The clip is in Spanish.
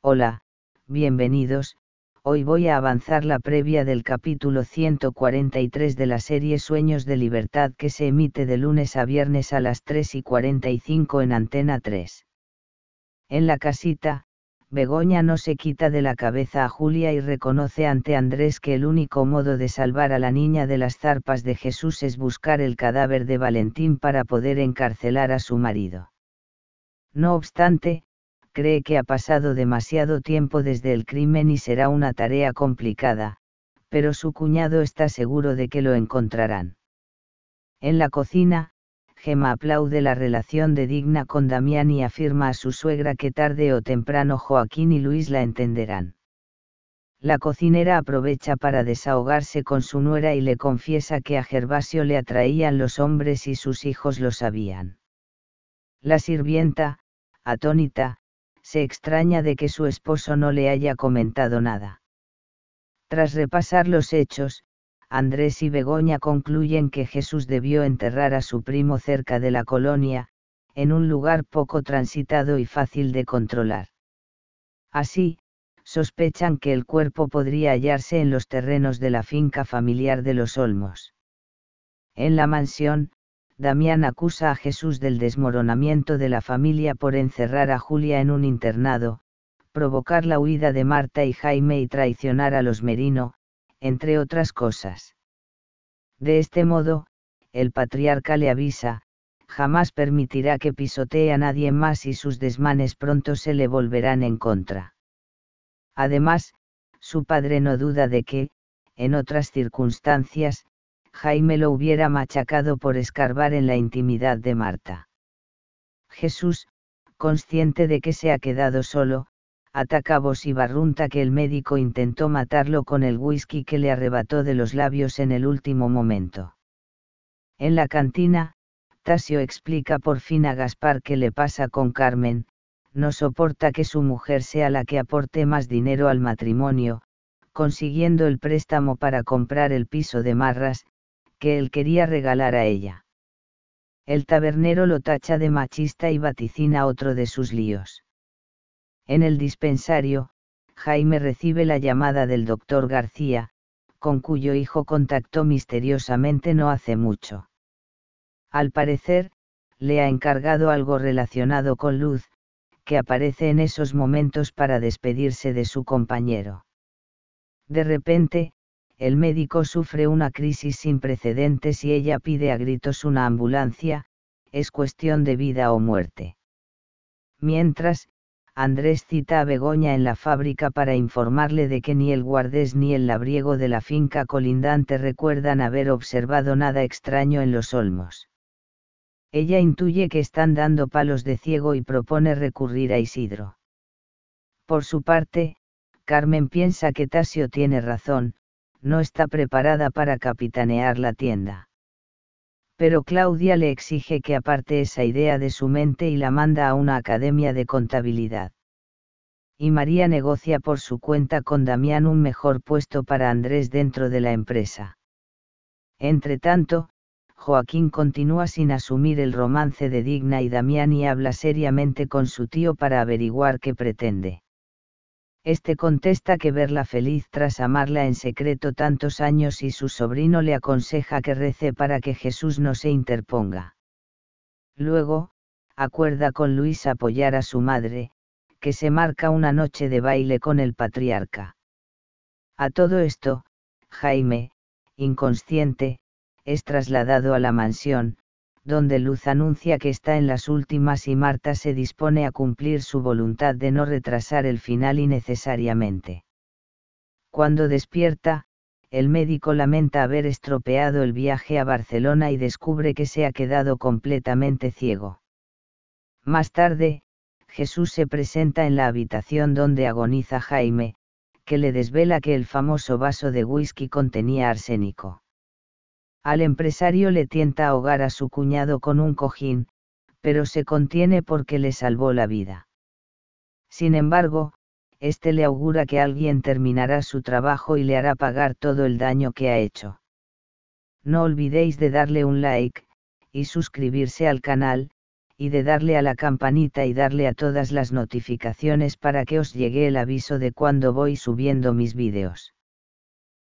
Hola, bienvenidos, hoy voy a avanzar la previa del capítulo 143 de la serie Sueños de Libertad que se emite de lunes a viernes a las 3 y 45 en Antena 3. En la casita, Begoña no se quita de la cabeza a Julia y reconoce ante Andrés que el único modo de salvar a la niña de las zarpas de Jesús es buscar el cadáver de Valentín para poder encarcelar a su marido. No obstante, cree que ha pasado demasiado tiempo desde el crimen y será una tarea complicada, pero su cuñado está seguro de que lo encontrarán. En la cocina, Gemma aplaude la relación de Digna con Damián y afirma a su suegra que tarde o temprano Joaquín y Luis la entenderán. La cocinera aprovecha para desahogarse con su nuera y le confiesa que a Gervasio le atraían los hombres y sus hijos lo sabían. La sirvienta, atónita, se extraña de que su esposo no le haya comentado nada. Tras repasar los hechos, Andrés y Begoña concluyen que Jesús debió enterrar a su primo cerca de la colonia, en un lugar poco transitado y fácil de controlar. Así, sospechan que el cuerpo podría hallarse en los terrenos de la finca familiar de los Olmos. En la mansión, Damián acusa a Jesús del desmoronamiento de la familia por encerrar a Julia en un internado, provocar la huida de Marta y Jaime y traicionar a los Merino, entre otras cosas. De este modo, el patriarca le avisa, jamás permitirá que pisotee a nadie más y sus desmanes pronto se le volverán en contra. Además, su padre no duda de que, en otras circunstancias, Jaime lo hubiera machacado por escarbar en la intimidad de Marta. Jesús, consciente de que se ha quedado solo, ataca y barrunta que el médico intentó matarlo con el whisky que le arrebató de los labios en el último momento. En la cantina, Tasio explica por fin a Gaspar qué le pasa con Carmen, no soporta que su mujer sea la que aporte más dinero al matrimonio, consiguiendo el préstamo para comprar el piso de Marras, que él quería regalar a ella. El tabernero lo tacha de machista y vaticina otro de sus líos. En el dispensario, Jaime recibe la llamada del doctor García, con cuyo hijo contactó misteriosamente no hace mucho. Al parecer, le ha encargado algo relacionado con Luz, que aparece en esos momentos para despedirse de su compañero. De repente, el médico sufre una crisis sin precedentes y ella pide a gritos una ambulancia, es cuestión de vida o muerte. Mientras, Andrés cita a Begoña en la fábrica para informarle de que ni el guardés ni el labriego de la finca colindante recuerdan haber observado nada extraño en los olmos. Ella intuye que están dando palos de ciego y propone recurrir a Isidro. Por su parte, Carmen piensa que Tasio tiene razón, no está preparada para capitanear la tienda. Pero Claudia le exige que aparte esa idea de su mente y la manda a una academia de contabilidad. Y María negocia por su cuenta con Damián un mejor puesto para Andrés dentro de la empresa. Entretanto, Joaquín continúa sin asumir el romance de Digna y Damián y habla seriamente con su tío para averiguar qué pretende. Este contesta que verla feliz tras amarla en secreto tantos años y su sobrino le aconseja que rece para que Jesús no se interponga. Luego, acuerda con Luis apoyar a su madre, que se marca una noche de baile con el patriarca. A todo esto, Jaime, inconsciente, es trasladado a la mansión, donde Luz anuncia que está en las últimas y Marta se dispone a cumplir su voluntad de no retrasar el final innecesariamente. Cuando despierta, el médico lamenta haber estropeado el viaje a Barcelona y descubre que se ha quedado completamente ciego. Más tarde, Jesús se presenta en la habitación donde agoniza Jaime, que le desvela que el famoso vaso de whisky contenía arsénico. Al empresario le tienta ahogar a su cuñado con un cojín, pero se contiene porque le salvó la vida. Sin embargo, este le augura que alguien terminará su trabajo y le hará pagar todo el daño que ha hecho. No olvidéis de darle un like, y suscribirse al canal, y de darle a la campanita y darle a todas las notificaciones para que os llegue el aviso de cuando voy subiendo mis vídeos.